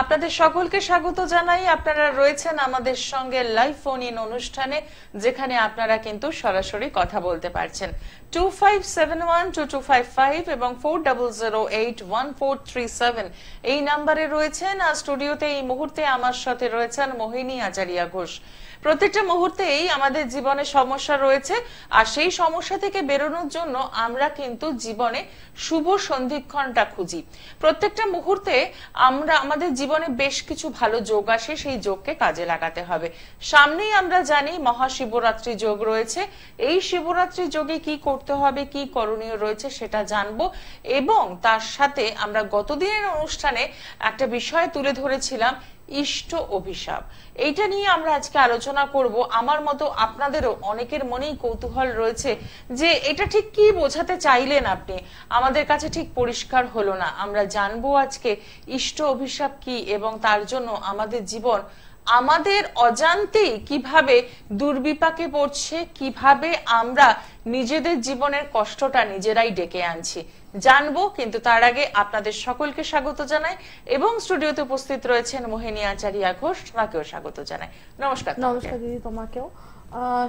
আপনাদের সকলকে স্বাগত জানাই আপনারা রয়েছেন আমাদের সঙ্গে লাইভ ফোন ইন অনুষ্ঠানে যেখানে আপনারা কিন্তু সরাসরি কথা বলতে পারছেন two five seven one two two five five এবং four double zero eight one four three seven এই নাম্বারে রয়েছেন আর স্টুডিওতে এই মুহূর্তে আমার সাথে রয়েছেন মোহিনী আচারিয়া ঘোষ প্রত্যেকটা মুহূর্তেই আমাদের জীবনে সমস্যা রয়েছে আর সেই সমস্যা থেকে বেরোনোর জন্য আমরা কিন্তু জীবনে শুভ সন্ধিক্ষণটা খুঁজি প্রত্যেকটা মুহূর্তে আমরা আমাদের জীবনে বেশ কিছু ভালো যোগ আসে সেই যোগকে কাজে লাগাতে হবে সামনেই আমরা জানি মহাশিবরাত্রি যোগ রয়েছে এই শিবরাত্রি যোগে কি করতে হবে কি করণীয় রয়েছে সেটা জানব এবং তার সাথে আমরা গতদিনের অনুষ্ঠানে একটা বিষয় তুলে ধরেছিলাম ইষ্ট অভিশাপ এইটা নিয়ে আমরা আজকে আলোচনা করব আমার মতো আপনাদেরও অনেকের মনেই কৌতূহল রয়েছে যে এটা ঠিক কি বোঝাতে চাইলেন আপনি আমাদের কাছে ঠিক পরিষ্কার হলো না আমরা জানবো আজকে ইষ্ট অভিশাপ কি এবং তার জন্য আমাদের জীবন আমাদের অজান্তেই কিভাবে দুর্বিপাকে পড়ছে কিভাবে আমরা নিজেদের জীবনের কষ্টটা নিজেরাই ডেকে আনছি জানবো কিন্তু তার আগে আপনাদের সকলকে স্বাগত জানাই এবং স্টুডিওতে উপস্থিত রয়েছেন মোহিনী আচারিয়া ঘোষ তাকেও স্বাগত জানাই নমস্কার নমস্কার দিদি তোমাকেও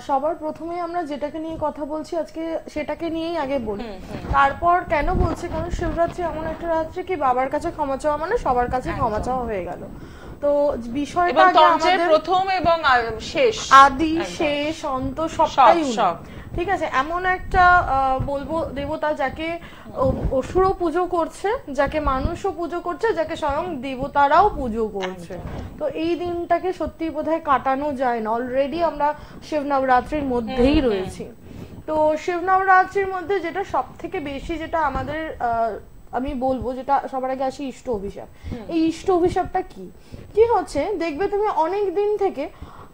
সবার প্রথমে আমরা যেটাকে নিয়ে কথা বলছি আজকে সেটাকে নিয়েই আগে বলি তারপর কেন বলছি কারণ শিবরাত্রি এমন একটা রাত্রি কি বাবার কাছে ক্ষমা চাওয়া মানে সবার কাছে ক্ষমা চাওয়া হয়ে গেল তো বিষয়টা প্রথম এবং শেষ আদি শেষ অন্ত সবটাই ঠিক আছে এমন একটা বলবো দেবতা যাকে অসুরও পুজো করছে যাকে মানুষও পুজো করছে যাকে স্বয়ং দেবতারাও পুজো করছে তো এই দিনটাকে সত্যি বোধ কাটানো যায় না অলরেডি আমরা শিব নবরাত্রির মধ্যেই রয়েছি তো শিব নবরাত্রির মধ্যে যেটা সব থেকে বেশি যেটা আমাদের আহ আমি বলবো যেটা সবার আগে আসি ইষ্ট অভিশাপ এই ইষ্ট অভিশাপটা কি কি হচ্ছে দেখবে তুমি অনেক দিন থেকে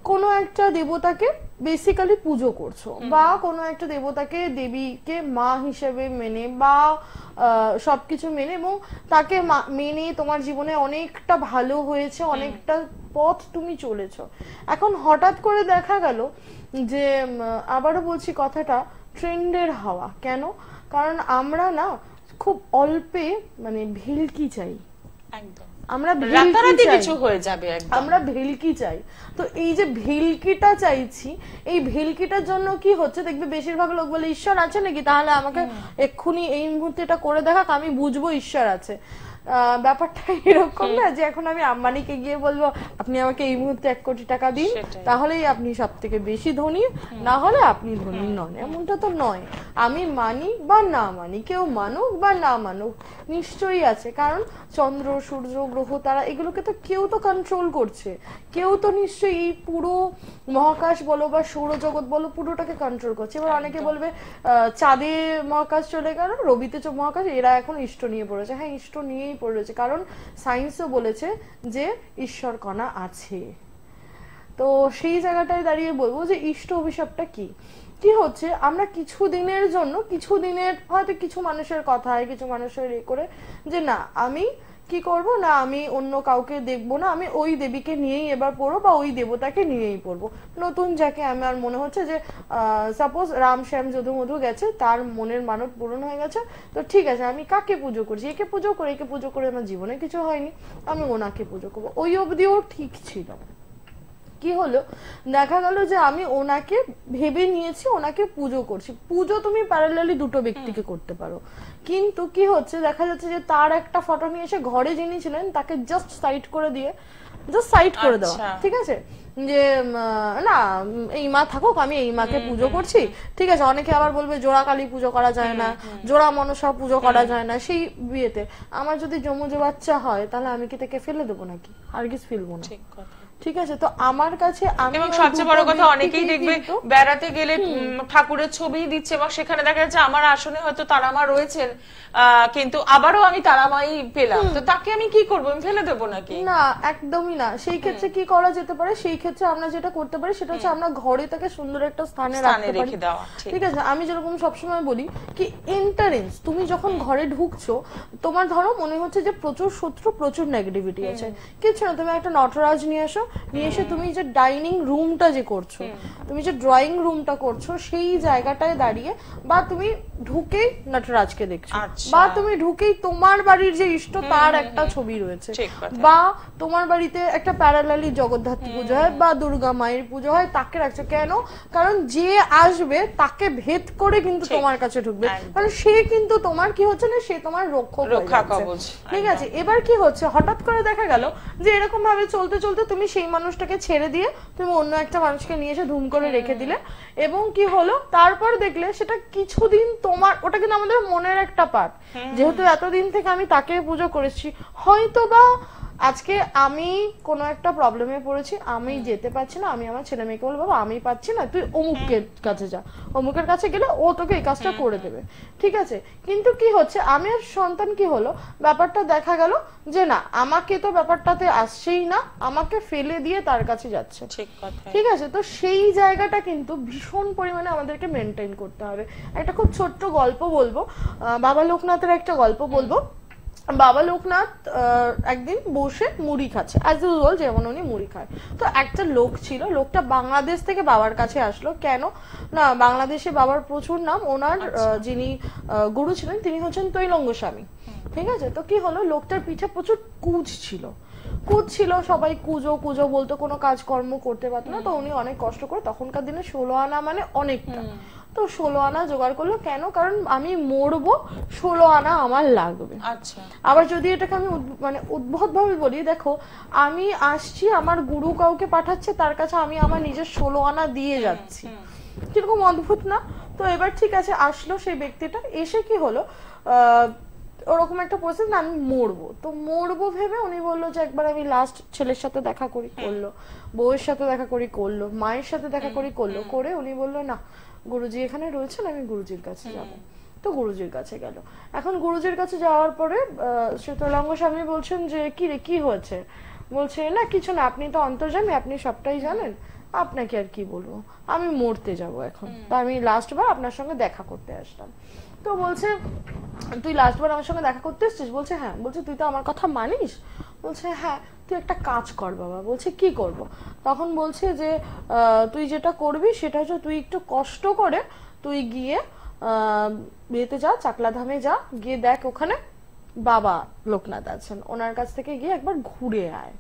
কোনো একটা দেবতাকে বেসিক্যালি পুজো করছো বা কোনো একটা দেবতাকে দেবীকে মা হিসেবে মেনে বা সবকিছু মেনে এবং তাকে মেনে তোমার জীবনে অনেকটা ভালো হয়েছে অনেকটা পথ তুমি চলেছ এখন হঠাৎ করে দেখা গেল যে আবারও বলছি কথাটা ট্রেন্ডের হাওয়া কেন কারণ আমরা না খুব অল্পে মানে ভেলকি চাই আমরা কিছু হয়ে যাবে আমরা ভেলকি চাই তো এই যে ভেলকিটা চাইছি এই ভেলকিটার জন্য কি হচ্ছে দেখবে বেশিরভাগ লোক বলে ঈশ্বর আছে নাকি তাহলে আমাকে এক্ষুনি এই মুহূর্তে এটা করে দেখাক আমি বুঝবো ঈশ্বর আছে ব্যাপারটা এরকম না যে এখন আমি আম্বানিকে গিয়ে বলবো আপনি আমাকে এই মুহূর্তে এক কোটি টাকা দিন তাহলেই আপনি সব থেকে বেশি ধনী না হলে আপনি ধনী নন এমনটা তো নয় আমি মানি বা না মানি কেউ মানুক বা না মানুক নিশ্চয়ই আছে কারণ চন্দ্র সূর্য গ্রহ তারা এগুলোকে তো কেউ তো কন্ট্রোল করছে কেউ তো নিশ্চয়ই এই পুরো মহাকাশ বলো বা সৌরজগৎ বলো পুরোটাকে কন্ট্রোল করছে এবার অনেকে বলবে চাঁদে মহাকাশ চলে গেল রবিতে মহাকাশ এরা এখন ইষ্ট নিয়ে পড়েছে হ্যাঁ ইষ্ট নিয়েই পড়েছে কারণ সায়েন্সও বলেছে যে ঈশ্বর কণা আছে তো সেই জায়গাটায় দাঁড়িয়ে বলবো যে ইষ্ট অভিশাপটা কি কি হচ্ছে আমরা কিছু দিনের জন্য কিছু দিনের হয়তো কিছু মানুষের কথায় কিছু মানুষের এ করে যে না আমি কি করব না আমি অন্য কাউকে দেখব না আমি ওই দেবীকে নিয়েই এবার পড়বো বা ওই দেবতাকে নিয়েই পড়বো নতুন যাকে আমার মনে হচ্ছে যে সাপোজ রাম শ্যাম মধু গেছে তার মনের মানব পূরণ হয়ে গেছে তো ঠিক আছে আমি কাকে পুজো করছি একে পুজো করে একে পুজো করে আমার জীবনে কিছু হয়নি আমি ওনাকে পুজো করবো ওই অবধিও ঠিক ছিল কি হলো দেখা গেল যে আমি ওনাকে ভেবে নিয়েছি ওনাকে পুজো করছি পুজো তুমি প্যারালালি দুটো ব্যক্তিকে করতে পারো কিন্তু কি হচ্ছে দেখা যাচ্ছে যে তার একটা ফটো নিয়ে এসে ঘরে যিনি ছিলেন তাকে জাস্ট সাইড করে দিয়ে জাস্ট সাইড করে দেওয়া আচ্ছা। ঠিক আছে যে না এই মা থাকুক আমি এই মাকে পুজো করছি ঠিক আছে অনেকে আবার বলবে জোড়া কালী পুজো করা যায় না জোড়া মনসা পুজো করা যায় না সেই বিয়েতে আমার যদি জমজে বাচ্চা হয় তাহলে আমি কি তাকে ফেলে দেবো নাকি আর কিছু ফেলবো না ঠিক আছে তো আমার কাছে আমি এবং সবচেয়ে বড় কথা অনেকেই দেখবে বেড়াতে গেলে ঠাকুরের ছবি দিচ্ছে এবং সেখানে দেখা যাচ্ছে আমার আসনে হয়তো তারামা রয়েছেন কিন্তু আবারও আমি তারামাই পেলাম তো তাকে আমি কি করবো আমি ফেলে দেবো নাকি না একদমই না সেই ক্ষেত্রে কি করা যেতে পারে সেই ক্ষেত্রে আমরা যেটা করতে পারি সেটা হচ্ছে আমরা ঘরে তাকে সুন্দর একটা স্থানে রেখে দেওয়া ঠিক আছে আমি যেরকম সবসময় বলি কি এন্টারেন্স তুমি যখন ঘরে ঢুকছো তোমার ধরো মনে হচ্ছে যে প্রচুর শত্রু প্রচুর নেগেটিভিটি আছে কিছু না তুমি একটা নটরাজ নিয়ে আসো নিয়ে এসে তুমি যে ডাইনিং রুমটা যে করছো তুমি যে ড্রয়িং রুমটা করছো সেই জায়গাটায় দাঁড়িয়ে বা তুমি ঢুকে নটরাজকে দেখছো আচ্ছা। বা তুমি ঢুকেই তোমার বাড়ির যে ইষ্ট তার একটা ছবি রয়েছে বা তোমার বাড়িতে একটা প্যারালালি জগদ্ধাত্রী পুজো হয় বা দুর্গা মায়ের পুজো হয় তাকে রাখছো কেন কারণ যে আসবে তাকে ভেদ করে কিন্তু তোমার কাছে ঢুকবে কারণ সে কিন্তু তোমার কি হচ্ছে না সে তোমার রক্ষক ঠিক আছে এবার কি হচ্ছে হঠাৎ করে দেখা গেল যে এরকম ভাবে চলতে চলতে তুমি সেই সেই মানুষটাকে ছেড়ে দিয়ে তুমি অন্য একটা মানুষকে নিয়ে এসে ধুম করে রেখে দিলে এবং কি হলো তারপর দেখলে সেটা কিছুদিন তোমার ওটা কিন্তু আমাদের মনের একটা পার্ট যেহেতু এতদিন থেকে আমি তাকে পুজো করেছি হয়তো বা আজকে আমি কোনো একটা প্রবলেমে পড়েছি আমি যেতে পারছি না আমি আমার ছেলে মেয়েকে বলবো বাবা আমি পাচ্ছি না তুই অমুকের কাছে যা অমুকের কাছে গেলে ও তোকে এই কাজটা করে দেবে ঠিক আছে কিন্তু কি হচ্ছে আমি আর সন্তান কি হলো ব্যাপারটা দেখা গেল যে না আমাকে তো ব্যাপারটাতে আসছেই না আমাকে ফেলে দিয়ে তার কাছে যাচ্ছে ঠিক আছে তো সেই জায়গাটা কিন্তু ভীষণ পরিমাণে আমাদেরকে মেনটেন করতে হবে একটা খুব ছোট্ট গল্প বলবো বাবা লোকনাথের একটা গল্প বলবো বাবা লোকনাথ একদিন বসে মুড়ি খাচ্ছে অ্যাজ ইউজুয়াল যেমন উনি মুড়ি খায় তো একটা লোক ছিল লোকটা বাংলাদেশ থেকে বাবার কাছে আসলো কেন না বাংলাদেশে বাবার প্রচুর নাম ওনার আচ্ছা। যিনি গুরু ছিলেন তিনি হচ্ছেন তৈলঙ্গ স্বামী ঠিক আছে তো কি হলো লোকটার পিঠে প্রচুর কুজ ছিল কুজ ছিল সবাই কুজো কুজো বলতো কোনো কাজকর্ম করতে পারতো না তো উনি অনেক কষ্ট করে তখনকার দিনে ষোলো আনা মানে অনেকটা তো ষোলো আনা জোগাড় করলো কেন কারণ আমি মরবো ষোলো আনা আমার লাগবে আচ্ছা আবার যদি এটাকে আমি মানে ভাবে বলি দেখো আমি আসছি আমার গুরু কাউকে পাঠাচ্ছে তার কাছে আমি আমার নিজের ষোলো আনা দিয়ে যাচ্ছি কিরকম অদ্ভুত না তো এবার ঠিক আছে আসলো সেই ব্যক্তিটা এসে কি হলো ওরকম একটা প্রসেস না আমি মরবো তো মরবো ভেবে উনি বললো যে একবার আমি লাস্ট ছেলের সাথে দেখা করি করলো বউয়ের সাথে দেখা করি করলো মায়ের সাথে দেখা করি করলো করে উনি বললো না গুরুজি এখানে রয়েছেন আমি গুরুজির কাছে যাব তো গুরুজির কাছে গেল এখন গুরুজির কাছে যাওয়ার পরে শীতলাঙ্গ স্বামী বলছেন যে কি রে কি হয়েছে বলছে না কিছু না আপনি তো অন্তর্জামী আপনি সবটাই জানেন আপনাকে আর কি বলবো আমি মরতে যাব এখন তো আমি লাস্টবার আপনার সঙ্গে দেখা করতে আসলাম তো বলছে তুই লাস্টবার আমার সঙ্গে দেখা করতে এসছিস বলছে হ্যাঁ বলছে তুই তো আমার কথা মানিস বলছে হ্যাঁ তুই একটা কাজ কর বাবা বলছে কি করব। তখন বলছে যে তুই যেটা করবি সেটা হচ্ছে তুই একটু কষ্ট করে তুই গিয়ে বিয়েতে যা চাকলাধামে যা গিয়ে দেখ ওখানে বাবা লোকনাথ আছেন ওনার কাছ থেকে গিয়ে একবার ঘুরে আয়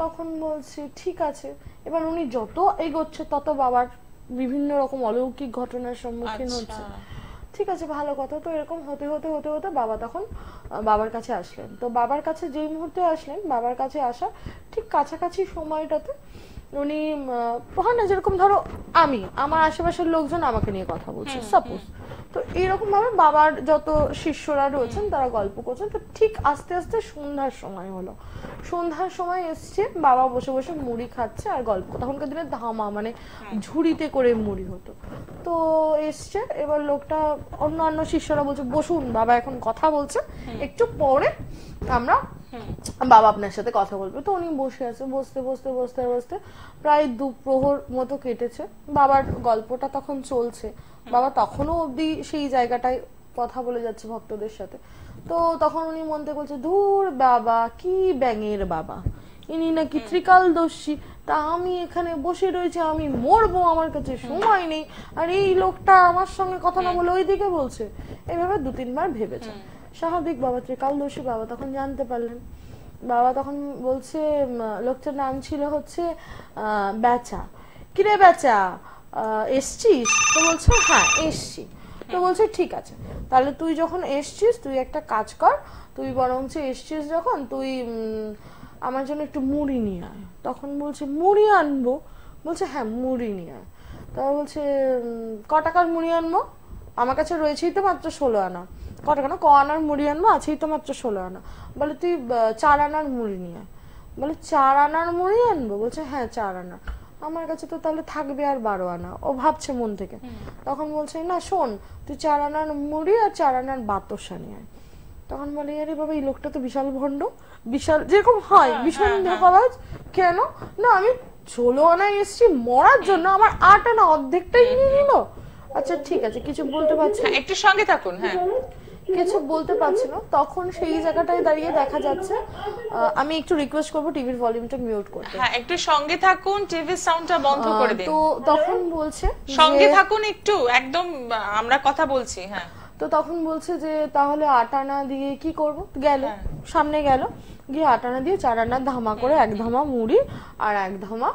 তখন বলছে ঠিক আছে এবার উনি যত এগোচ্ছে তত বাবার বিভিন্ন রকম অলৌকিক ঘটনার সম্মুখীন আচ্ছা। হচ্ছে ঠিক আছে ভালো কথা তো এরকম হতে হতে হতে হতে বাবা তখন বাবার কাছে আসলেন তো বাবার কাছে যেই মুহূর্তে আসলেন বাবার কাছে আসা ঠিক কাছাকাছি সময়টাতে উনি হয় না যেরকম ধরো আমি আমার আশেপাশের লোকজন আমাকে নিয়ে কথা বলছে সাপোজ তো এরকম ভাবে বাবার যত শিষ্যরা রয়েছেন তারা গল্প করছেন তো ঠিক আস্তে আস্তে সন্ধ্যার সময় হলো সন্ধ্যার সময় এসছে বাবা বসে বসে মুড়ি খাচ্ছে আর গল্প তখনকার দিনে ধামা মানে হ্যাঁ। ঝুড়িতে করে মুড়ি হতো তো এসছে এবার লোকটা অন্যান্য শিষ্যরা বলছে বসুন বাবা এখন কথা বলছে একটু পরে আমরা বাবা আপনার সাথে কথা বলবে তো উনি বসে আছে বসতে বসতে বসতে বসতে প্রায় দুপ্রহর মতো কেটেছে বাবার গল্পটা তখন চলছে বাবা তখনও অব্দি সেই জায়গাটায় কথা বলে যাচ্ছে ভক্তদের সাথে তো তখন উনি মন থেকে বলছে ধুর বাবা কি ব্যাঙের বাবা ইনি নাকি ত্রিকাল দোষী তা আমি এখানে বসে রয়েছে আমি মরবো আমার কাছে সময় নেই আর এই লোকটা আমার সঙ্গে কথা না বলে ওইদিকে বলছে এভাবে দু তিনবার ভেবেছে স্বাভাবিক বাবা ত্রিকাল দোষী বাবা তখন জানতে পারলেন বাবা তখন বলছে লোকটার নাম ছিল হচ্ছে আহ বেচা কিরে বেচা এসছিস তো বলছে হ্যাঁ এসছি তো বলছে ঠিক আছে তাহলে তুই যখন এসছিস তুই একটা কাজ কর তুই বরঞ্চ এসছিস যখন তুই আমার জন্য একটু মুড়ি নিয়ে আয় তখন বলছে মুড়ি আনবো বলছে হ্যাঁ মুড়ি নিয়ে আয় তা বলছে ক টাকার মুড়ি আনবো আমার কাছে রয়েছেই তো মাত্র ষোলো আনা ক টাকা না ক আনার মুড়ি আনবো আছেই তো মাত্র ষোলো আনা বলে তুই চার আনার মুড়ি নিয়ে আয় বলে চার আনার মুড়ি আনবো বলছে হ্যাঁ চার আনার আমার কাছে তো তাহলে থাকবে আর বারো আনা ও ভাবছে মন থেকে তখন বলছে না শোন তুই চার আনার মুড়ি আর চার আনার বাতসা নিয়ে তখন বলে আরে বাবা এই লোকটা তো বিশাল ভণ্ড বিশাল যেরকম হয় হ্যাঁ, ভীষণ হ্যাঁ, হ্যাঁ। ধোকাবাজ কেন না আমি ষোলো আনায় এসছি মরার জন্য আমার আট আনা অর্ধেকটাই নিয়ে নিল আচ্ছা ঠিক আছে কিছু বলতে পারছি একটু সঙ্গে থাকুন হ্যাঁ কিছু বলতে পারছি না তখন সেই জায়গাটায় দাঁড়িয়ে দেখা যাচ্ছে আমি একটু রিকোয়েস্ট করব টিভির ভলিউমটা মিউট করতে হ্যাঁ একটু সঙ্গে থাকুন টিভির সাউন্ডটা বন্ধ করে দিন তো তখন বলছে সঙ্গে থাকুন একটু একদম আমরা কথা বলছি হ্যাঁ তো তখন বলছে যে তাহলে আটানা দিয়ে কি করব গেল হ্যাঁ। সামনে গেল গিয়ে আটানা দিয়ে চার আনা ধামা করে এক ধামা মুড়ি আর এক ধামা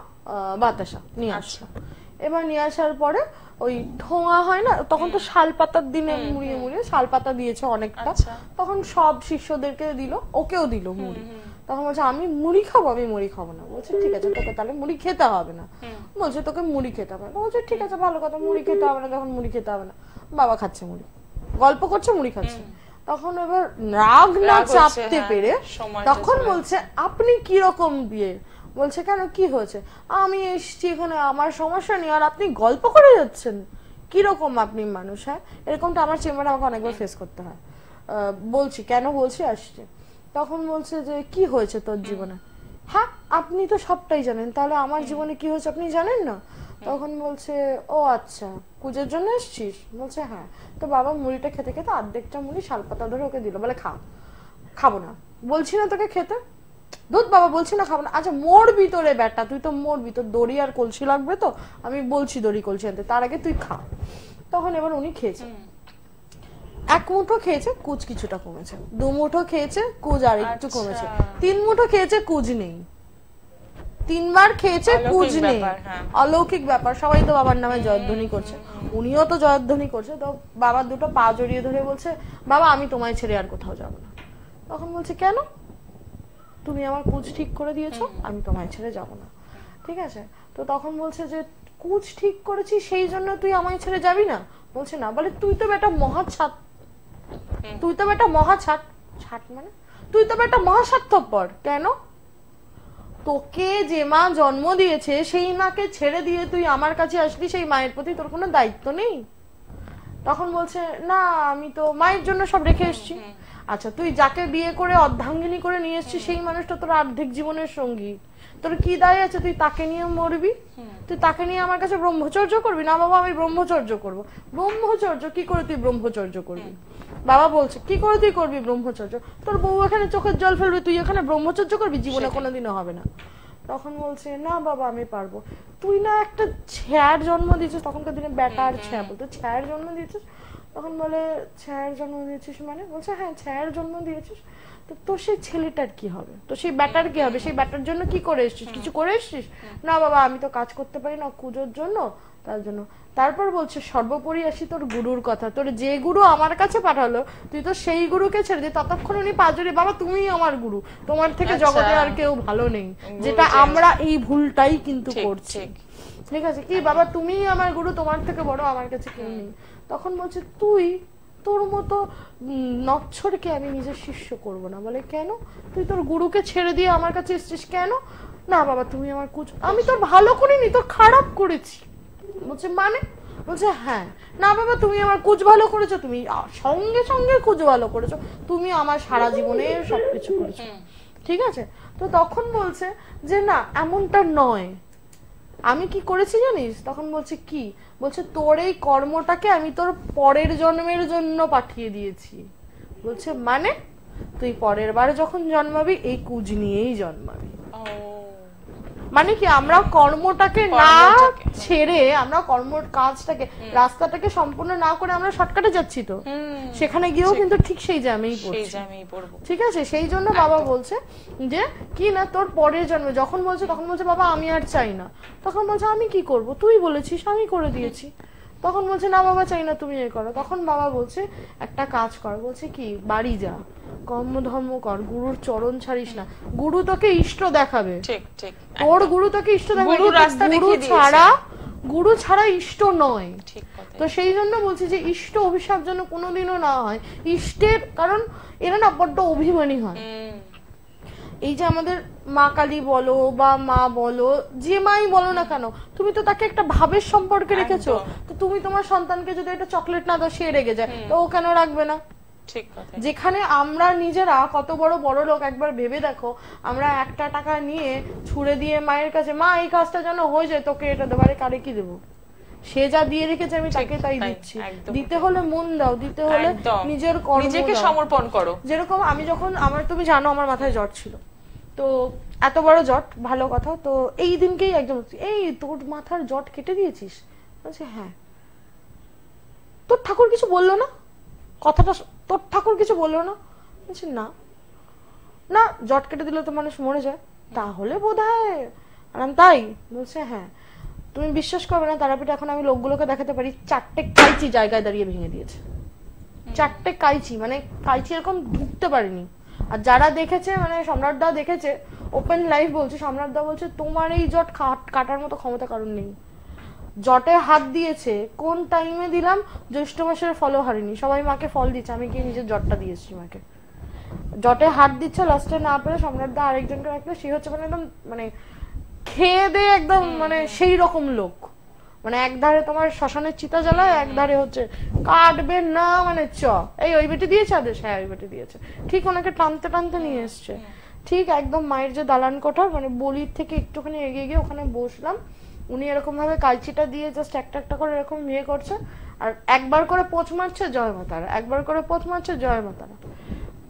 বাতাসা নিয়ে আচ্ছা। আসলো এবার নিয়ে আসার পরে ওই ঠোঙা হয় না তখন তো শাল পাতার দিনে মুড়িয়ে মুড়িয়ে শাল পাতা দিয়েছে অনেকটা আচ্ছা। তখন সব শিষ্যদেরকে দিল ওকেও দিল মুড়ি তখন বলছে আমি মুড়ি খাবো আমি মুড়ি খাবো না বলছে ঠিক আছে তোকে তাহলে মুড়ি খেতে হবে না বলছে তোকে মুড়ি খেতে হবে বলছে ঠিক আছে ভালো কথা মুড়ি খেতে হবে না তখন মুড়ি খেতে হবে না বাবা খাচ্ছে মুড়ি গল্প করছে মুড়ি খাচ্ছে তখন এবার রাগ না চাপতে হ্যাঁ, পেরে তখন বলছে আপনি কিরকম বিয়ে বলছে কেন কি হয়েছে আমি এসছি এখানে আমার সমস্যা নেই আর আপনি গল্প করে যাচ্ছেন কীরকম আপনি মানুষ হ্যাঁ এরকমটা আমার চেম্বারে আমাকে অনেকবার ফেস করতে হয় বলছি কেন বলছি আসছি তখন বলছে যে কি হয়েছে তোর জীবনে হ্যাঁ আপনি তো সবটাই জানেন তাহলে আমার জীবনে কি হয়েছে আপনি জানেন না তখন বলছে ও আচ্ছা পুজোর জন্য এসছিস বলছে হ্যাঁ তো বাবা মুড়িটা খেতে খেতে অর্ধেকটা মুড়ি শালপাতা ধরে ওকে দিল বলে খা খাবো না বলছি না তোকে খেতে দুধ বাবা বলছি না খাবো না আচ্ছা মরবি তোরে ব্যাটা তুই তো মরবি তোর দড়ি আর কলসি লাগবে তো আমি বলছি দড়ি কলসি আনতে তার আগে তুই খা তখন এবার উনি খেয়েছে এক মুঠো খেয়েছে কুচ কিছুটা কমেছে দু মুঠো খেয়েছে কুজ আর একটু আচ্ছা। কমেছে তিন মুঠো খেয়েছে কুজ নেই তিনবার খেয়েছে কুজ নেই হ্যাঁ। অলৌকিক ব্যাপার সবাই তো বাবার নামে জয়ধ্বনি করছে উনিও তো জয়ধ্বনি করছে তো বাবার দুটো পা জড়িয়ে ধরে বলছে বাবা আমি তোমায় ছেড়ে আর কোথাও যাবো না তখন বলছে কেন তুমি আমার কোচ ঠিক করে দিয়েছো আমি তোমায় ছেড়ে যাব না ঠিক আছে তো তখন বলছে যে কোচ ঠিক করেছি সেই জন্য তুই আমায় ছেড়ে যাবি না বলছে না বলে তুই তো বেটা মহা ছাত তুই তো বেটা মহা ছাত ছাট মানে তুই তো বেটা মহা স্বার্থপর কেন তোকে যে মা জন্ম দিয়েছে সেই মাকে ছেড়ে দিয়ে তুই আমার কাছে আসলি সেই মায়ের প্রতি তোর কোনো দায়িত্ব নেই তখন বলছে না আমি তো মায়ের জন্য সব রেখে এসছি আচ্ছা তুই যাকে বিয়ে করে অর্ধাঙ্গিনী করে নিয়ে এসছিস সেই মানুষটা তোর আর্ধেক জীবনের সঙ্গী তোর কি দায় আছে তুই তাকে নিয়ে মরবি তুই তাকে নিয়ে আমার কাছে ব্রহ্মচর্য করবি না বাবা আমি ব্রহ্মচর্য করব ব্রহ্মচর্য কি করে তুই ব্রহ্মচর্য করবি বাবা বলছে কি করে তুই করবি ব্রহ্মচর্য তোর বউ এখানে চোখের জল ফেলবে তুই এখানে ব্রহ্মচর্য করবি জীবনে কোনোদিনও হবে না তখন বলছে না বাবা আমি পারবো তুই না একটা ছ্যার জন্ম দিয়েছিস তখনকার দিনে বেটার ছ্যা বলতো ছ্যার জন্ম দিয়েছিস তখন বলে ছায়ার জন্ম দিয়েছিস মানে বলছে হ্যাঁ ছায়ার জন্ম দিয়েছিস তো সেই ছেলেটার কি হবে তো সেই ব্যাটার কি হবে সেই ব্যাটার জন্য কি করে এসছিস কিছু করে এসছিস না বাবা আমি তো কাজ করতে পারি না কুজোর জন্য তার জন্য তারপর বলছে সর্বোপরি আসি তোর গুরুর কথা তোর যে গুরু আমার কাছে পাঠালো তুই তো সেই গুরুকে ছেড়ে দে ততক্ষণ উনি পাজরে বাবা তুমি আমার গুরু তোমার থেকে আচ্ছা। জগতে আর কেউ ভালো নেই যেটা আমরা এই ভুলটাই কিন্তু করছি ঠিক আছে কি বাবা তুমি আমার গুরু তোমার থেকে বড় আমার কাছে কেউ নেই তখন বলছে তুই তোর মতো নচ্ছরকে আমি নিজের শিষ্য করব না বলে কেন তুই তোর গুরুকে ছেড়ে দিয়ে আমার কাছে এসছিস কেন না বাবা তুমি আমার কুচ আমি তোর ভালো করিনি তোর খারাপ করেছি বলছে মানে বলছে হ্যাঁ না বাবা তুমি আমার কুচ ভালো করেছো তুমি সঙ্গে সঙ্গে কুচ ভালো করেছো তুমি আমার সারা জীবনে সবকিছু করেছো ঠিক আছে তো তখন বলছে যে না এমনটা নয় আমি কি করেছি জানিস তখন বলছে কি বলছে তোর এই কর্মটাকে আমি তোর পরের জন্মের জন্য পাঠিয়ে দিয়েছি বলছে মানে তুই পরের বার যখন জন্মাবি এই কুজ নিয়েই জন্মাবি মানে কি আমরা কর্মটাকে না ছেড়ে আমরা কর্ম কাজটাকে রাস্তাটাকে সম্পূর্ণ না করে আমরা শর্টকাটে যাচ্ছি তো সেখানে গিয়েও কিন্তু ঠিক সেই জ্যামেই পড়বো ঠিক আছে সেই জন্য বাবা বলছে যে কি না তোর পরের জন্মে যখন বলছে তখন বলছে বাবা আমি আর চাই না তখন বলছে আমি কি করব তুই বলেছিস আমি করে দিয়েছি তখন বলছে না বাবা চাই না তুমি এ করো তখন বাবা বলছে একটা কাজ কর বলছে কি বাড়ি যা কর্মধর্ম কর গুরুর চরণ ছাড়িস না গুরু তোকে ইষ্ট দেখাবে ওর গুরু তোকে ইষ্ট দেখাবে গুরু ছাড়া গুরু ছাড়া ইষ্ট নয় তো সেই জন্য বলছি যে ইষ্ট অভিশাপ যেন কোনোদিনও না হয় ইষ্টের কারণ এরা না বড্ড অভিমানী হয় এই যে আমাদের মা কালী বলো বা মা বলো যে মাই বলো না কেন তুমি তো তাকে একটা ভাবের সম্পর্কে রেখেছো তো তুমি তোমার সন্তানকে যদি একটা চকলেট না দাও সে রেগে যায় তো ও কেন রাখবে না যেখানে আমরা নিজেরা কত বড় বড় লোক একবার ভেবে দেখো আমরা একটা টাকা নিয়ে ছুড়ে দিয়ে মায়ের কাছে মা এই কাজটা যেন হয়ে যায় তোকে এটা দেবারে কারে কি দেবো সে যা দিয়ে রেখেছে আমি তাকে তাই দিচ্ছি দিতে হলে মন দাও দিতে হলে নিজের নিজেকে সমর্পণ করো যেরকম আমি যখন আমার তুমি জানো আমার মাথায় জট ছিল তো এত বড় জট ভালো কথা তো এই দিনকেই একদম এই তোর মাথার জট কেটে দিয়েছিস বলছে হ্যাঁ তোর ঠাকুর কিছু বললো না কথাটা তোর ঠাকুর কিছু বললো না বলছি না না জট কেটে দিলে তো মানুষ মরে যায় তাহলে বোধ হয় তাই বলছে হ্যাঁ তুমি বিশ্বাস করবে না তারাপীঠ এখন আমি লোকগুলোকে দেখাতে পারি চারটে কাইচি জায়গায় দাঁড়িয়ে ভেঙে দিয়েছে চারটে কাইচি মানে কাইচি এরকম ঢুকতে পারেনি আর যারা দেখেছে মানে সম্রাটদা দেখেছে ওপেন লাইফ বলছে সম্রাটদা বলছে তোমার এই জট কাটার মতো ক্ষমতা কারণ নেই জটে হাত দিয়েছে কোন টাইমে দিলাম জ্যৈষ্ঠ মাসের ফলও হারিনি সবাই মাকে ফল দিচ্ছে আমি গিয়ে নিজের জটটা দিয়েছি মাকে জটে হাত দিচ্ছে লাস্টে না সম্রাট দা আরেকজনকে রাখলে সে হচ্ছে মানে একদম মানে খেয়ে দে একদম মানে সেই রকম লোক মানে এক ধারে তোমার শ্মশানের চিতা জ্বালায় এক ধারে হচ্ছে কাটবে না মানে চ এই ওই বেটি দিয়েছে আদেশ হ্যাঁ ওই বেটি দিয়েছে ঠিক ওনাকে টানতে টানতে নিয়ে এসছে হ্যাঁ, হ্যাঁ। ঠিক একদম মায়ের যে দালান কোঠার মানে বলির থেকে একটুখানি এগিয়ে গিয়ে ওখানে বসলাম উনি এরকম ভাবে কালচিটা দিয়ে জাস্ট একটা একটা করে এরকম ইয়ে করছে আর একবার করে পোচ মারছে জয় মাতারা একবার করে পোচ মারছে জয় মাতারা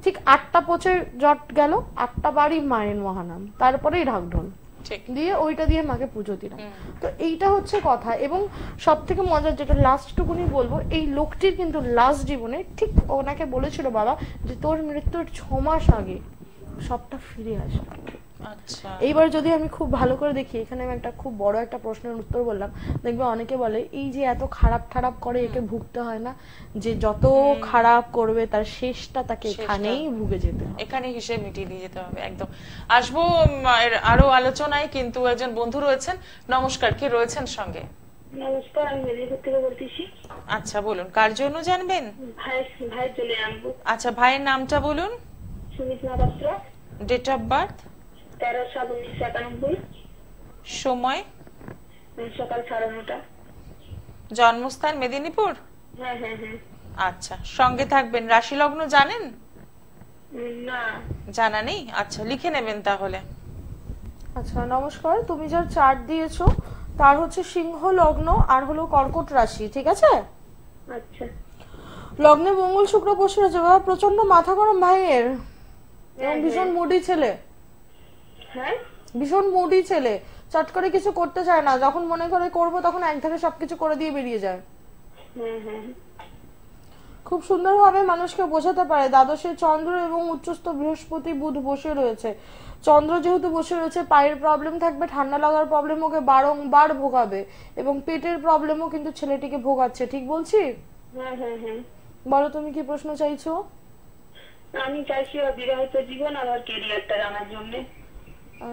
ঠিক আটটা পোচের জট গেল আটটা বাড়ি মায়ের মহানাম তারপরেই ঢাকঢোল দিয়ে ওইটা দিয়ে মাকে পুজো দিলাম তো এইটা হচ্ছে কথা এবং সব থেকে মজার যেটা লাস্টটুকুনি বলবো এই লোকটির কিন্তু লাস্ট জীবনে ঠিক ওনাকে বলেছিল বাবা যে তোর মৃত্যুর ছ মাস আগে সবটা ফিরে আসবে আচ্ছা। এইবার যদি আমি খুব ভালো করে দেখি এখানে আমি একটা খুব বড় একটা প্রশ্নের উত্তর বললাম দেখবে অনেকে বলে এই যে এত খারাপ খারাপ করে একে ভুগতে হয় না যে যত খারাপ করবে তার শেষটা তাকে এখানেই ভুগে যেতে হবে এখানে মিটিয়ে দিয়ে যেতে হবে একদম আসবো আরো আলোচনায় কিন্তু একজন বন্ধু রয়েছেন নমস্কার কে রয়েছেন সঙ্গে নমস্কার আমি মেদিনীপুর থেকে বলতেছি আচ্ছা বলুন কার জন্য জানবেন ভাই ভাই চলে আচ্ছা ভাইয়ের নামটা বলুন সুমিত ডেট অফ বার্থ সময় সকাল সাড়ে জন্মস্থান মেদিনীপুর হ্যাঁ, হ্যাঁ, হ্যাঁ। আচ্ছা সঙ্গে থাকবেন রাশি লগ্ন জানেন না জানা নেই আচ্ছা লিখে নেবেন তাহলে আচ্ছা নমস্কার তুমি যার চার্ট দিয়েছো তার হচ্ছে সিংহ লগ্ন আর হলো কর্কট রাশি ঠিক আছে আচ্ছা লগ্নে মঙ্গল শুক্র বসে রয়েছে বাবা প্রচন্ড মাথা গরম ভাইয়ের ভীষণ মুডি ছেলে হ্যাঁ? ভীষণ মুডি ছেলে চট করে কিছু করতে চায় না যখন মনে করে করব তখন একধারে সবকিছু করে দিয়ে বেরিয়ে যায় হ্যাঁ, হ্যাঁ। খুব সুন্দরভাবে মানুষকে বোঝাতে পারে দ্বাদশে চন্দ্র এবং উচ্চস্থ বৃহস্পতি বুধ বসে রয়েছে চন্দ্র যেহেতু বসে রয়েছে পায়ের প্রবলেম থাকবে ঠান্ডা লাগার প্রবলেম ওকে বারংবার ভোগাবে এবং পেটের প্রবলেমও কিন্তু ছেলেটিকে ভোগাচ্ছে ঠিক বলছি বলো তুমি কি প্রশ্ন চাইছো আমি চাইছি অবিবাহিত জীবন আমার কেরিয়ারটা জানার জন্য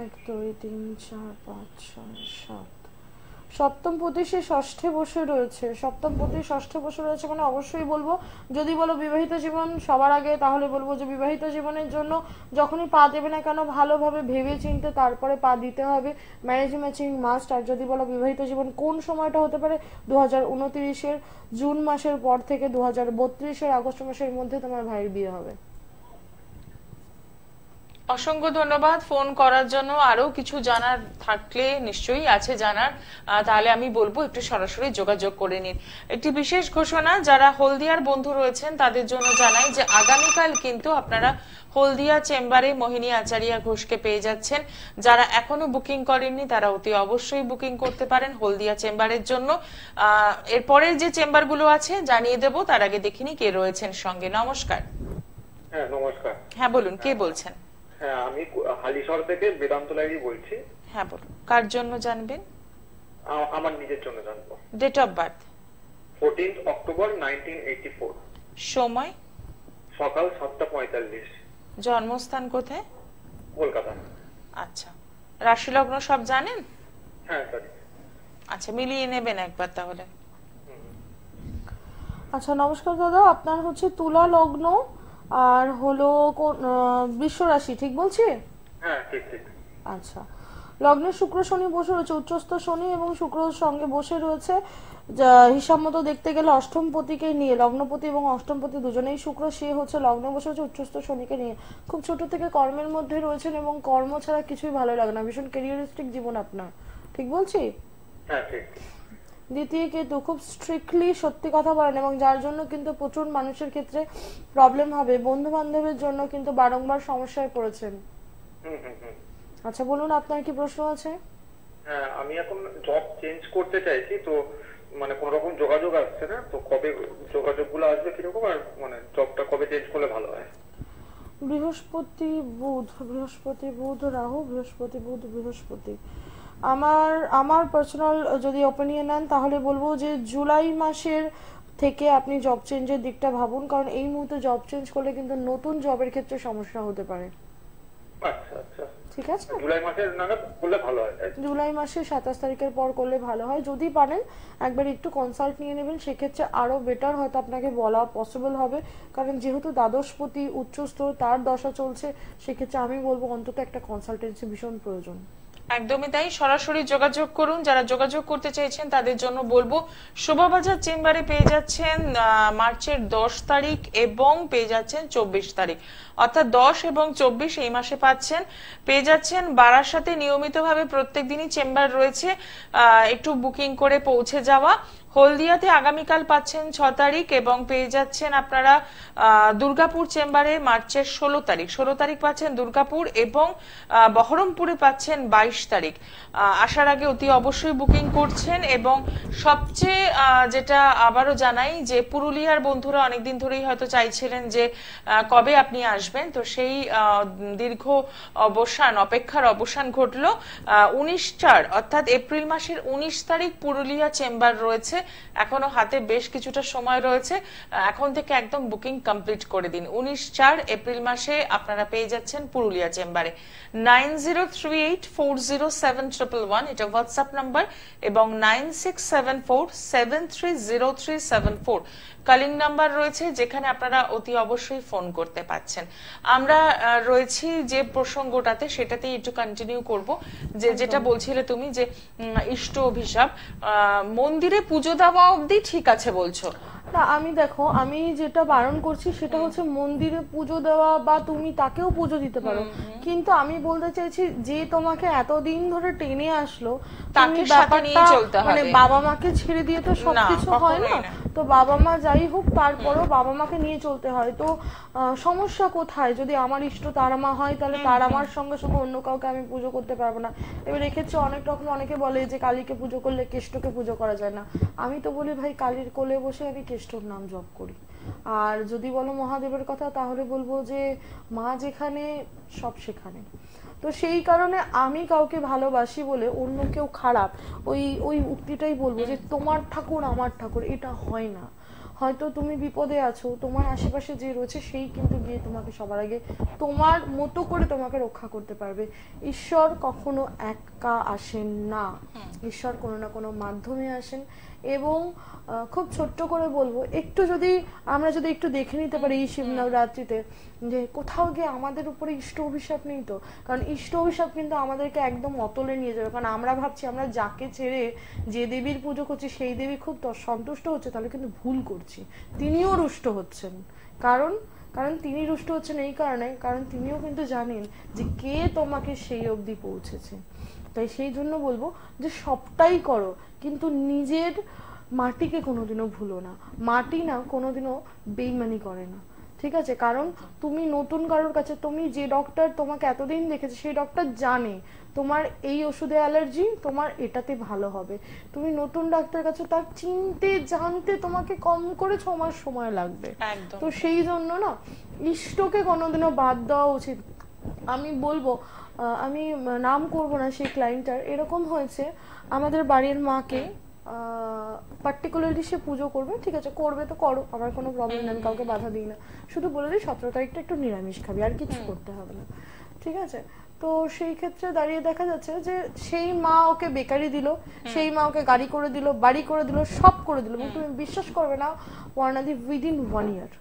এক দুই তিন চার পাঁচ ছয় সাত সপ্তম পতি সে ষষ্ঠে বসে রয়েছে সপ্তম পতি ষষ্ঠে বসে রয়েছে মানে অবশ্যই বলবো যদি বলো বিবাহিত জীবন সবার আগে তাহলে বলবো যে বিবাহিত জীবনের জন্য যখনই পা দেবে না কেন ভালোভাবে ভেবে চিনতে তারপরে পা দিতে হবে ম্যারেজ ম্যাচিং মাস্ট আর যদি বলো বিবাহিত জীবন কোন সময়টা হতে পারে দু হাজার উনতিরিশের জুন মাসের পর থেকে দু হাজার বত্রিশের আগস্ট মাসের মধ্যে তোমার ভাইয়ের বিয়ে হবে অসংখ্য ধন্যবাদ ফোন করার জন্য আরো কিছু জানার থাকলে নিশ্চয়ই আছে জানার তাহলে আমি বলবো একটু সরাসরি যোগাযোগ করে নিন একটি বিশেষ ঘোষণা যারা হলদিয়ার বন্ধু রয়েছেন তাদের জন্য জানাই যে আগামীকাল কিন্তু আপনারা হলদিয়া চেম্বারে মোহিনী আচারিয়া ঘোষকে পেয়ে যাচ্ছেন যারা এখনো বুকিং করেননি তারা অতি অবশ্যই বুকিং করতে পারেন হলদিয়া চেম্বারের জন্য এরপরে যে চেম্বারগুলো আছে জানিয়ে দেব তার আগে দেখিনি কে রয়েছেন সঙ্গে নমস্কার হ্যাঁ, নমস্কার হ্যাঁ বলুন কে বলছেন হ্যাঁ আমি হালিশহর থেকে বেদান্ত লাইরি বলছি হ্যাঁ বলুন কার জন্য জানবেন আমার নিজের জন্য জানবো date of birth 14th October 1984 সময় সকাল পঁয়তাল্লিশ জন্মস্থান কোথায় কলকাতা আচ্ছা রাশি লগ্ন সব জানেন হ্যাঁ স্যার আচ্ছা মিলিয়ে নেবেন একবার তাহলে আচ্ছা নমস্কার দাদা আপনার হচ্ছে তুলা লগ্ন আর হলো বৃষ রাশি ঠিক বলছি হ্যাঁ আচ্ছা লগ্নে শুক্র শনি বসে রয়েছে উচ্চস্থ শনি এবং শুক্র সঙ্গে বসে রয়েছে হিসাব মতো দেখতে গেলে পতিকে নিয়ে লগ্নপতি এবং অষ্টমপতি দুজনেই শুক্র সে হচ্ছে লগ্নে বসে হচ্ছে উচ্চস্থ শনিকে নিয়ে খুব ছোট থেকে কর্মের মধ্যে রয়েছেন এবং কর্ম ছাড়া কিছুই ভালো লাগে না ভীষণ কেরিয়ারিস্টিক জীবন আপনার ঠিক বলছি হ্যাঁ ঠিক দ্বিতীয় কিন্তু খুব স্ট্রিক্টলি সত্যি কথা বলেন এবং যার জন্য কিন্তু প্রচুর মানুষের ক্ষেত্রে প্রবলেম হবে বন্ধু বান্ধবের জন্য কিন্তু বারংবার সমস্যায় পড়েছেন আচ্ছা বলুন আপনার কি প্রশ্ন আছে হ্যাঁ, আমি এখন জব চেঞ্জ করতে চাইছি তো মানে কোন রকম যোগাযোগ আসছে না তো কবে যোগাযোগগুলো আসবে কিরকম আর মানে জবটা কবে চেঞ্জ করলে ভালো হয় বৃহস্পতি বুধ বৃহস্পতি বুধ রাহু বৃহস্পতি বুধ বৃহস্পতি আমার আমার পার্সোনাল যদি ওপিনিয়ন নেন তাহলে বলবো যে জুলাই মাসের থেকে আপনি জব চেঞ্জের দিকটা ভাবুন কারণ এই মুহূর্তে জব চেঞ্জ করলে কিন্তু নতুন জবের ক্ষেত্রে সমস্যা হতে পারে আচ্ছা, আচ্ছা। ঠিক আছে জুলাই মাসের করলে ভালো হয় জুলাই মাসের সাতাশ তারিখের পর করলে ভালো হয় যদি পারেন একবার একটু কনসাল্ট নিয়ে নেবেন সেক্ষেত্রে আরও বেটার হয়তো আপনাকে বলা পসিবল হবে কারণ যেহেতু দ্বাদশপতি উচ্চস্তর তার দশা চলছে সেক্ষেত্রে আমি বলবো অন্তত একটা কনসালটেন্সি ভীষণ প্রয়োজন একদমই তাই সরাসরি যোগাযোগ করুন যারা যোগাযোগ করতে চাইছেন তাদের জন্য বলবো শোভাবাজার চেম্বারে পেয়ে যাচ্ছেন মার্চের দশ তারিখ এবং পেয়ে যাচ্ছেন চব্বিশ তারিখ অর্থাৎ দশ এবং চব্বিশ এই মাসে পাচ্ছেন পেয়ে যাচ্ছেন বারাসাতে নিয়মিতভাবে প্রত্যেক দিনই চেম্বার রয়েছে একটু বুকিং করে পৌঁছে যাওয়া হলদিয়াতে আগামীকাল পাচ্ছেন ছ তারিখ এবং পেয়ে যাচ্ছেন আপনারা দুর্গাপুর চেম্বারে মার্চের ষোলো তারিখ ষোলো তারিখ পাচ্ছেন দুর্গাপুর এবং বহরমপুরে পাচ্ছেন বাইশ তারিখ আসার আগে অতি অবশ্যই বুকিং করছেন এবং সবচেয়ে যেটা আবারও জানাই যে পুরুলিয়ার বন্ধুরা অনেকদিন ধরেই হয়তো চাইছিলেন যে কবে আপনি আসবেন তো সেই দীর্ঘ অবসান অপেক্ষার অবসান ঘটল উনিশটার অর্থাৎ এপ্রিল মাসের উনিশ তারিখ পুরুলিয়া চেম্বার রয়েছে এখনো হাতে বেশ কিছুটা সময় রয়েছে এখন থেকে একদম বুকিং কমপ্লিট করে দিন উনিশ চার এপ্রিল মাসে আপনারা পেয়ে যাচ্ছেন পুরুলিয়া চেম্বারে nine zero three eight four zero seven triple one এটা হোয়াটসঅ্যাপ নাম্বার এবং nine six seven four seven three zero three seven four calling number রয়েছে যেখানে আপনারা অতি অবশ্যই ফোন করতে পাচ্ছেন আমরা রয়েছি যে প্রসঙ্গটাতে সেটাতেই একটু কন্টিনিউ করব যে যেটা বলছিলে তুমি যে ইষ্ট অভিশাপ মন্দিরে পুজো দেওয়া অবধি ঠিক আছে বলছো না আমি দেখো আমি যেটা বারণ করছি সেটা হচ্ছে মন্দিরে পুজো দেওয়া বা তুমি তাকেও পুজো দিতে পারো কিন্তু আমি বলতে চাইছি যে তোমাকে এতদিন ধরে টেনে আসলো তাকে ব্যাপারটা মানে বাবা মাকে ছেড়ে দিয়ে তো সবকিছু হয় না তো বাবা মা যাই হোক তারপরেও বাবা মাকে নিয়ে চলতে হয় তো সমস্যা কোথায় যদি আমার ইষ্ট তারা মা হয় তাহলে তার আমার সঙ্গে সঙ্গে অন্য কাউকে আমি পুজো করতে পারবো না এবার এক্ষেত্রে অনেক রকম অনেকে বলে যে কালীকে পুজো করলে কেষ্টকে পুজো করা যায় না আমি তো বলি ভাই কালীর কোলে বসে আমি কেষ্ট শ্রেষ্ঠর নাম জপ করি আর যদি বলো মহাদেবের কথা তাহলে বলবো যে মা যেখানে সব সেখানে তো সেই কারণে আমি কাউকে ভালোবাসি বলে অন্য কেউ খারাপ ওই ওই উক্তিটাই বলবো যে তোমার ঠাকুর আমার ঠাকুর এটা হয় না হয়তো তুমি বিপদে আছো তোমার আশেপাশে যে রয়েছে সেই কিন্তু গিয়ে তোমাকে সবার আগে তোমার মতো করে তোমাকে রক্ষা করতে পারবে ঈশ্বর কখনো একা আসেন না ঈশ্বর কোনো না কোনো মাধ্যমে আসেন এবং খুব ছোট্ট করে বলবো একটু যদি আমরা যদি একটু দেখে নিতে পারি এই নবরাত্রিতে যে কোথাও গিয়ে আমাদের উপরে ইষ্ট অভিশাপ নেই তো কারণ ইষ্ট অভিশাপ কিন্তু আমাদেরকে একদম অতলে নিয়ে যাবে কারণ আমরা ভাবছি আমরা যাকে ছেড়ে যে দেবীর পুজো করছি সেই দেবী খুব সন্তুষ্ট হচ্ছে তাহলে কিন্তু ভুল করছি তিনিও রুষ্ট হচ্ছেন কারণ কারণ তিনি রুষ্ট হচ্ছেন এই কারণে কারণ তিনিও কিন্তু জানেন যে কে তোমাকে সেই অবধি পৌঁছেছে তাই সেই জন্য বলবো যে সবটাই করো কিন্তু নিজের মাটিকে কোনোদিনও ভুলো না মাটি না কোনোদিনও বেইমানি করে না ঠিক আছে কারণ তুমি নতুন কারোর কাছে তুমি যে ডক্টর তোমাকে এতদিন দেখেছে সেই ডক্টর জানে তোমার এই ওষুধে অ্যালার্জি তোমার এটাতে ভালো হবে তুমি নতুন ডাক্তার কাছে তার চিনতে জানতে তোমাকে কম করে ছ মাস সময় লাগবে তো সেই জন্য না ইষ্টকে কোনোদিনও বাদ দেওয়া উচিত আমি বলবো আমি নাম করব না সেই ক্লায়েন্টটার এরকম হয়েছে আমাদের বাড়ির মাকে পার্টিকুলারলি সে পুজো করবে ঠিক আছে করবে তো করো আমার কোনো প্রবলেম নেই আমি কাউকে বাধা দিই না শুধু বলে দিই সতেরো তারিখটা একটু নিরামিষ খাবি আর কিছু করতে হবে না ঠিক আছে তো সেই ক্ষেত্রে দাঁড়িয়ে দেখা যাচ্ছে যে সেই মা ওকে বেকারি দিল সেই মা ওকে গাড়ি করে দিল বাড়ি করে দিল সব করে দিল তুমি বিশ্বাস করবে না ওয়ার্নাদি উইদিন ওয়ান ইয়ার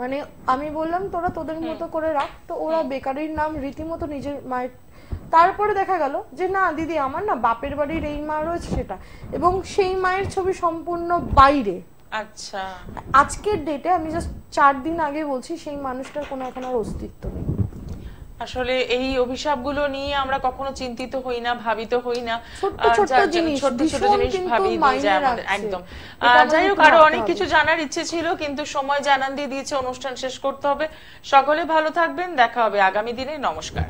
মানে আমি বললাম তোরা তোদের মতো করে রাখ তো ওরা বেকারির নাম রীতিমতো নিজের মায়ের তারপরে দেখা গেল যে না দিদি আমার না বাপের বাড়ির এই মা রয়েছে সেটা এবং সেই মায়ের ছবি সম্পূর্ণ বাইরে আচ্ছা আজকের ডেটে আমি জাস্ট চার দিন আগে বলছি সেই মানুষটার কোনো এখন আর অস্তিত্ব নেই আসলে এই অভিশাপ গুলো নিয়ে আমরা কখনো চিন্তিত হই না ভাবিত হই না জিনিস একদম যাই হোক আরো অনেক কিছু জানার ইচ্ছে ছিল কিন্তু সময় জানান দিয়ে দিয়েছে অনুষ্ঠান শেষ করতে হবে সকলে ভালো থাকবেন দেখা হবে আগামী দিনে নমস্কার